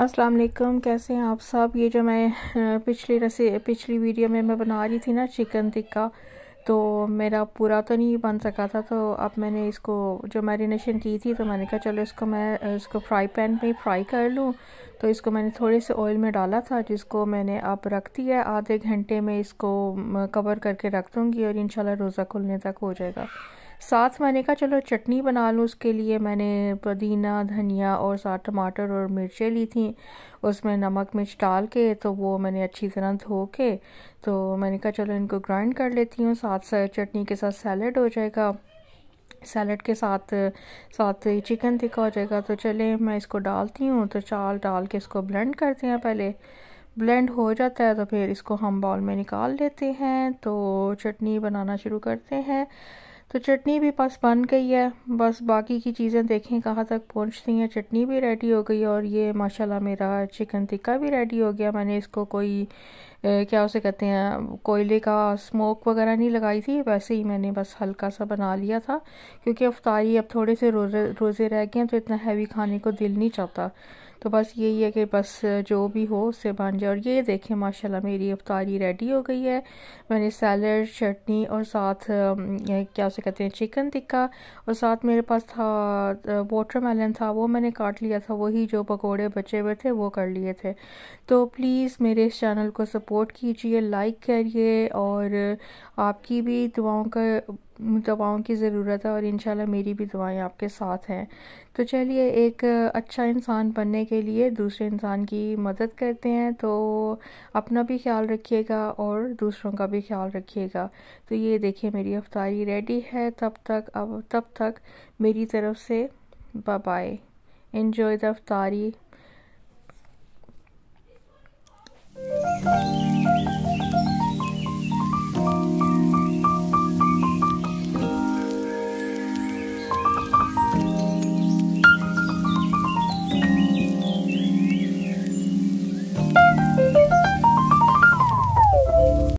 अस्सलाम वालेकुम कैसे हैं आप सब ये जो मैं पिछली रसी पिछली वीडियो में मैं बना रही थी ना चिकन टिक्का तो मेरा पूरा तो नहीं बन सका था तो अब मैंने इसको जो मैरिनेशन की थी तो मैंने कहा चलो इसको मैं इसको फ्राई पैन में फ्राई कर लूँ तो इसको मैंने थोड़े से ऑयल में डाला था जिसको मैंने अब रख दिया है आधे घंटे में इसको कवर करके रख दूँगी और इन रोज़ा खुलने तक हो जाएगा साथ मैंने कहा चलो चटनी बना लूँ उसके लिए मैंने पुदीना धनिया और साथ टमाटर और मिर्चें ली थी उसमें नमक मिर्च डाल के तो वो मैंने अच्छी तरह धो के तो मैंने कहा चलो इनको ग्राइंड कर लेती हूँ साथ चटनी के साथ सैलड हो जाएगा सैलड के साथ साथ चिकन टिक्का हो जाएगा तो चले मैं इसको डालती हूँ तो चाल डाल के इसको ब्लेंड करते हैं पहले ब्लेंड हो जाता है तो फिर इसको हम बाउल में निकाल लेते हैं तो चटनी बनाना शुरू करते हैं तो चटनी भी बस बन गई है बस बाकी की चीज़ें देखें कहाँ तक पहुँचती हैं चटनी भी रेडी हो गई और ये माशाल्लाह मेरा चिकन टिक्का भी रेडी हो गया मैंने इसको कोई ए, क्या उसे कहते हैं कोयले का स्मोक वगैरह नहीं लगाई थी वैसे ही मैंने बस हल्का सा बना लिया था क्योंकि अफ्तारी अब थोड़े से रोज़े रोज़े रह गए हैं तो इतना हैवी खाने को दिल नहीं चाहता तो बस यही है कि बस जो भी हो उससे बन जाए और ये देखें माशाल्लाह मेरी अफ्तारी रेडी हो गई है मैंने सैलड चटनी और साथ क्या उसे कहते हैं चिकन टिक्का और साथ मेरे पास था वाटरमेलन था वो मैंने काट लिया था वही जो पकौड़े बचे हुए थे वो कर लिए थे तो प्लीज़ मेरे इस चैनल को सपोर्ट कीजिए लाइक करिए और आपकी भी दुआओं का दवाओं की ज़रूरत है और इन मेरी भी दवाएं आपके साथ हैं तो चलिए एक अच्छा इंसान बनने के लिए दूसरे इंसान की मदद करते हैं तो अपना भी ख्याल रखिएगा और दूसरों का भी ख्याल रखिएगा तो ये देखिए मेरी अफ्तारी रेडी है तब तक अब तब तक मेरी तरफ से बाय बाय इन्जॉय द अफ्तारी